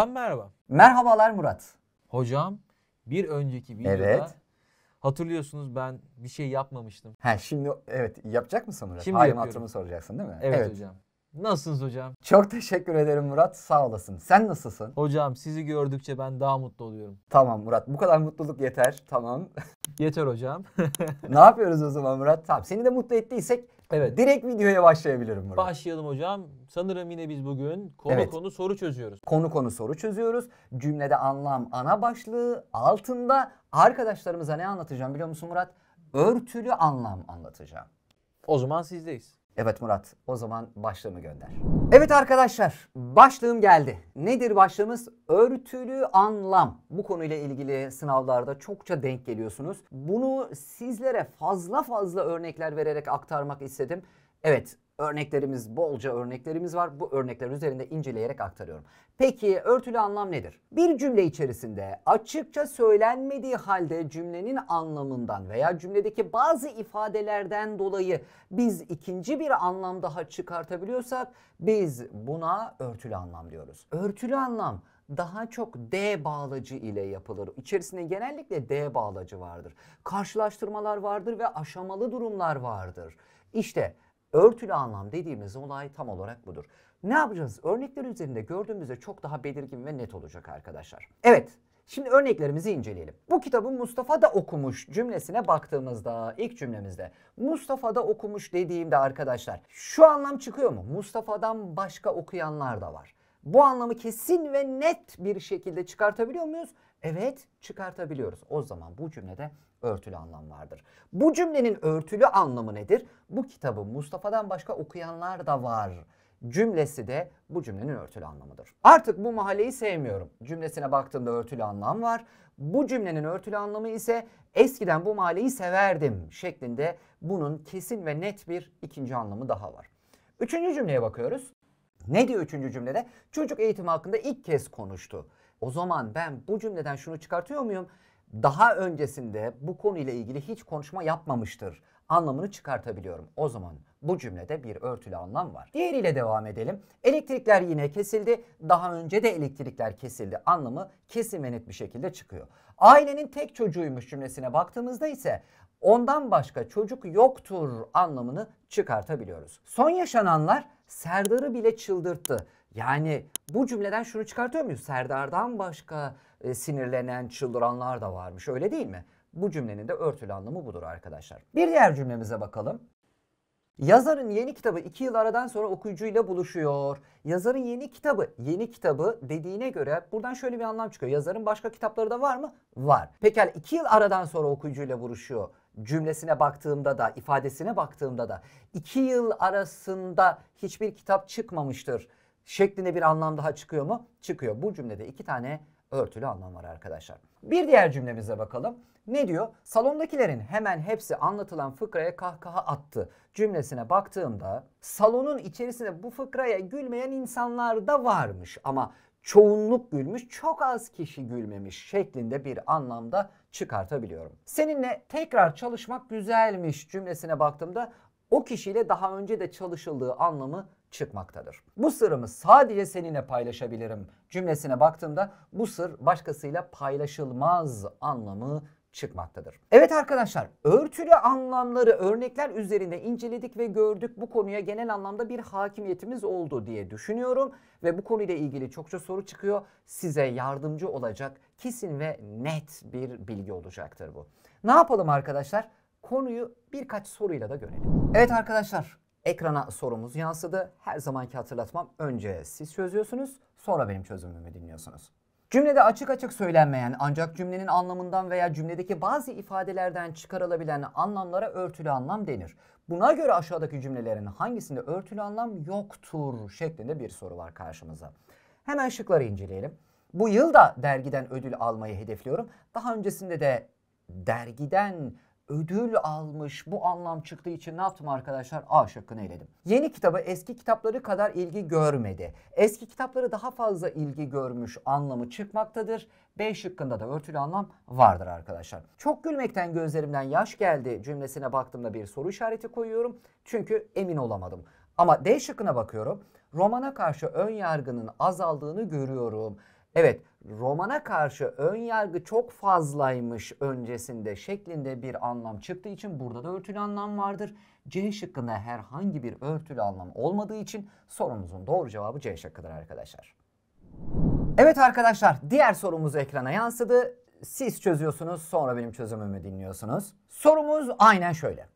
Hocam merhaba. Merhabalar Murat. Hocam bir önceki videoda evet. hatırlıyorsunuz ben bir şey yapmamıştım. Ha şimdi evet yapacak mısın Murat? Şimdi Halim hatırımı soracaksın değil mi? Evet, evet hocam. Nasılsınız hocam? Çok teşekkür ederim Murat. Sağ olasın. Sen nasılsın? Hocam sizi gördükçe ben daha mutlu oluyorum. Tamam Murat. Bu kadar mutluluk yeter. Tamam. Yeter hocam. ne yapıyoruz o zaman Murat? Tamam seni de mutlu ettiysek evet. direkt videoya başlayabilirim Murat. Başlayalım hocam. Sanırım yine biz bugün konu evet. konu soru çözüyoruz. Konu konu soru çözüyoruz. Cümlede anlam ana başlığı altında arkadaşlarımıza ne anlatacağım biliyor musun Murat? Örtülü anlam anlatacağım. O zaman sizdeyiz. Evet Murat, o zaman başlığımı gönder. Evet arkadaşlar, başlığım geldi. Nedir başlığımız? Örtülü anlam. Bu konuyla ilgili sınavlarda çokça denk geliyorsunuz. Bunu sizlere fazla fazla örnekler vererek aktarmak istedim. Evet, örneklerimiz bolca örneklerimiz var. Bu örnekler üzerinde inceleyerek aktarıyorum. Peki örtülü anlam nedir? Bir cümle içerisinde açıkça söylenmediği halde cümlenin anlamından veya cümledeki bazı ifadelerden dolayı biz ikinci bir anlam daha çıkartabiliyorsak biz buna örtülü anlam diyoruz. Örtülü anlam daha çok D bağlacı ile yapılır. İçerisinde genellikle D bağlacı vardır. Karşılaştırmalar vardır ve aşamalı durumlar vardır. İşte bu Örtülü anlam dediğimiz olay tam olarak budur. Ne yapacağız? Örnekler üzerinde gördüğümüzde çok daha belirgin ve net olacak arkadaşlar. Evet, Şimdi örneklerimizi inceleyelim. Bu kitabı Mustafa da okumuş cümlesine baktığımızda ilk cümlemizde Mustafa da okumuş dediğimde arkadaşlar şu anlam çıkıyor mu? Mustafa'dan başka okuyanlar da var. Bu anlamı kesin ve net bir şekilde çıkartabiliyor muyuz? Evet çıkartabiliyoruz. O zaman bu cümlede örtülü anlam vardır. Bu cümlenin örtülü anlamı nedir? Bu kitabı Mustafa'dan başka okuyanlar da var cümlesi de bu cümlenin örtülü anlamıdır. Artık bu mahalleyi sevmiyorum cümlesine baktığımda örtülü anlam var. Bu cümlenin örtülü anlamı ise eskiden bu mahalleyi severdim şeklinde bunun kesin ve net bir ikinci anlamı daha var. Üçüncü cümleye bakıyoruz. Ne diyor üçüncü cümlede? Çocuk eğitimi hakkında ilk kez konuştu. O zaman ben bu cümleden şunu çıkartıyor muyum? Daha öncesinde bu konuyla ilgili hiç konuşma yapmamıştır anlamını çıkartabiliyorum. O zaman bu cümlede bir örtülü anlam var. Diğeriyle devam edelim. Elektrikler yine kesildi. Daha önce de elektrikler kesildi anlamı kesin ve net bir şekilde çıkıyor. Ailenin tek çocuğuymuş cümlesine baktığımızda ise ondan başka çocuk yoktur anlamını çıkartabiliyoruz. Son yaşananlar Serdar'ı bile çıldırttı. Yani bu cümleden şunu çıkartıyor muyuz? Serdar'dan başka e, sinirlenen, çıldıranlar da varmış öyle değil mi? Bu cümlenin de örtülü anlamı budur arkadaşlar. Bir diğer cümlemize bakalım. Yazarın yeni kitabı iki yıl aradan sonra okuyucuyla buluşuyor. Yazarın yeni kitabı, yeni kitabı dediğine göre buradan şöyle bir anlam çıkıyor. Yazarın başka kitapları da var mı? Var. Pekala iki yıl aradan sonra okuyucuyla buluşuyor cümlesine baktığımda da ifadesine baktığımda da iki yıl arasında hiçbir kitap çıkmamıştır şeklinde bir anlam daha çıkıyor mu? Çıkıyor. Bu cümlede iki tane örtülü anlam var arkadaşlar. Bir diğer cümlemize bakalım. Ne diyor? Salondakilerin hemen hepsi anlatılan fıkraya kahkaha attı cümlesine baktığımda salonun içerisinde bu fıkraya gülmeyen insanlar da varmış ama çoğunluk gülmüş, çok az kişi gülmemiş şeklinde bir anlamda çıkartabiliyorum. Seninle tekrar çalışmak güzelmiş cümlesine baktığımda o kişiyle daha önce de çalışıldığı anlamı çıkmaktadır. Bu sırrımı sadece seninle paylaşabilirim cümlesine baktığımda bu sır başkasıyla paylaşılmaz anlamı çıkmaktadır. Evet arkadaşlar örtülü anlamları örnekler üzerinde inceledik ve gördük. Bu konuya genel anlamda bir hakimiyetimiz oldu diye düşünüyorum. Ve bu konuyla ilgili çokça soru çıkıyor. Size yardımcı olacak kesin ve net bir bilgi olacaktır bu. Ne yapalım arkadaşlar? Konuyu birkaç soruyla da görelim. Evet arkadaşlar Ekrana sorumuz yansıdı. Her zamanki hatırlatmam önce siz çözüyorsunuz sonra benim çözümümü dinliyorsunuz. Cümlede açık açık söylenmeyen ancak cümlenin anlamından veya cümledeki bazı ifadelerden çıkarılabilen anlamlara örtülü anlam denir. Buna göre aşağıdaki cümlelerin hangisinde örtülü anlam yoktur şeklinde bir soru var karşımıza. Hemen şıkları inceleyelim. Bu yıl da dergiden ödül almayı hedefliyorum. Daha öncesinde de dergiden ödül almış bu anlam çıktığı için ne yaptım arkadaşlar? A şıkkını eledim. Yeni kitabı eski kitapları kadar ilgi görmedi. Eski kitapları daha fazla ilgi görmüş anlamı çıkmaktadır. B şıkkında da örtülü anlam vardır arkadaşlar. Çok gülmekten gözlerimden yaş geldi cümlesine baktığımda bir soru işareti koyuyorum. Çünkü emin olamadım. Ama D şıkkına bakıyorum. Romana karşı ön yargının azaldığını görüyorum. Evet romana karşı ön yargı çok fazlaymış öncesinde şeklinde bir anlam çıktığı için burada da örtülü anlam vardır. C şıkkında herhangi bir örtülü anlam olmadığı için sorumuzun doğru cevabı C şıkkıdır arkadaşlar. Evet arkadaşlar diğer sorumuz ekrana yansıdı. Siz çözüyorsunuz sonra benim çözümümü dinliyorsunuz. Sorumuz aynen şöyle.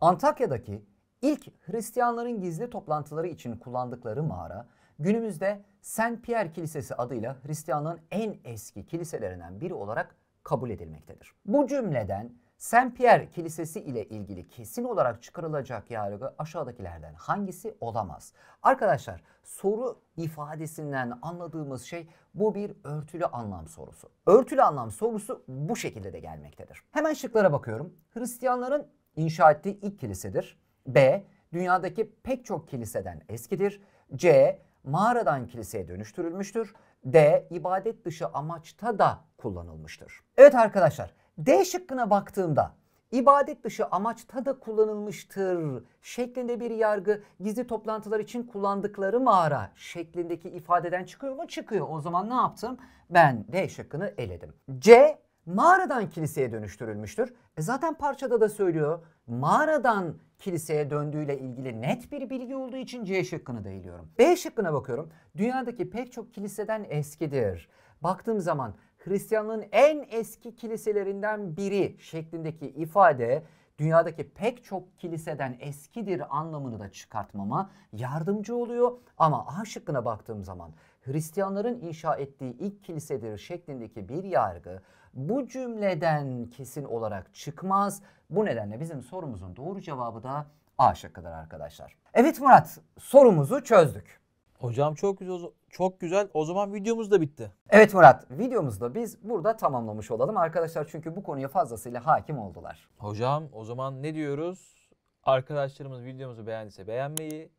Antakya'daki ilk Hristiyanların gizli toplantıları için kullandıkları mağara günümüzde Saint Pierre Kilisesi adıyla Hristiyanlığın en eski kiliselerinden biri olarak kabul edilmektedir. Bu cümleden Saint Pierre Kilisesi ile ilgili kesin olarak çıkarılacak yargı aşağıdakilerden hangisi olamaz? Arkadaşlar soru ifadesinden anladığımız şey bu bir örtülü anlam sorusu. Örtülü anlam sorusu bu şekilde de gelmektedir. Hemen şıklara bakıyorum. Hristiyanların inşa ettiği ilk kilisedir. B. Dünyadaki pek çok kiliseden eskidir. C mağaradan kiliseye dönüştürülmüştür. D. ibadet dışı amaçta da kullanılmıştır. Evet arkadaşlar D şıkkına baktığımda ibadet dışı amaçta da kullanılmıştır şeklinde bir yargı gizli toplantılar için kullandıkları mağara şeklindeki ifadeden çıkıyor mu? Çıkıyor. O zaman ne yaptım? Ben D şıkkını eledim. C mağaradan kiliseye dönüştürülmüştür. E zaten parçada da söylüyor. Mağaradan kiliseye döndüğüyle ilgili net bir bilgi olduğu için C şıkkını da eliyorum. B şıkkına bakıyorum. Dünyadaki pek çok kiliseden eskidir. Baktığım zaman Hristiyanlığın en eski kiliselerinden biri şeklindeki ifade dünyadaki pek çok kiliseden eskidir anlamını da çıkartmama yardımcı oluyor. Ama A şıkkına baktığım zaman Hristiyanların inşa ettiği ilk kilisedir şeklindeki bir yargı bu cümleden kesin olarak çıkmaz. Bu nedenle bizim sorumuzun doğru cevabı da A şıkkıdır arkadaşlar. Evet Murat sorumuzu çözdük. Hocam çok güzel çok güzel. O zaman videomuz da bitti. Evet Murat, videomuzda biz burada tamamlamış olalım. Arkadaşlar çünkü bu konuya fazlasıyla hakim oldular. Hocam o zaman ne diyoruz? Arkadaşlarımız videomuzu beğendiyse beğenmeyi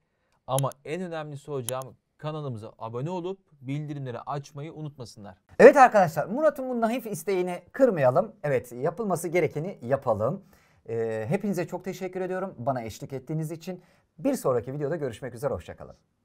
ama en önemlisi hocam kanalımıza abone olup bildirimleri açmayı unutmasınlar. Evet arkadaşlar Murat'ın bu naif isteğini kırmayalım. Evet yapılması gerekeni yapalım. Ee, hepinize çok teşekkür ediyorum bana eşlik ettiğiniz için. Bir sonraki videoda görüşmek üzere hoşçakalın.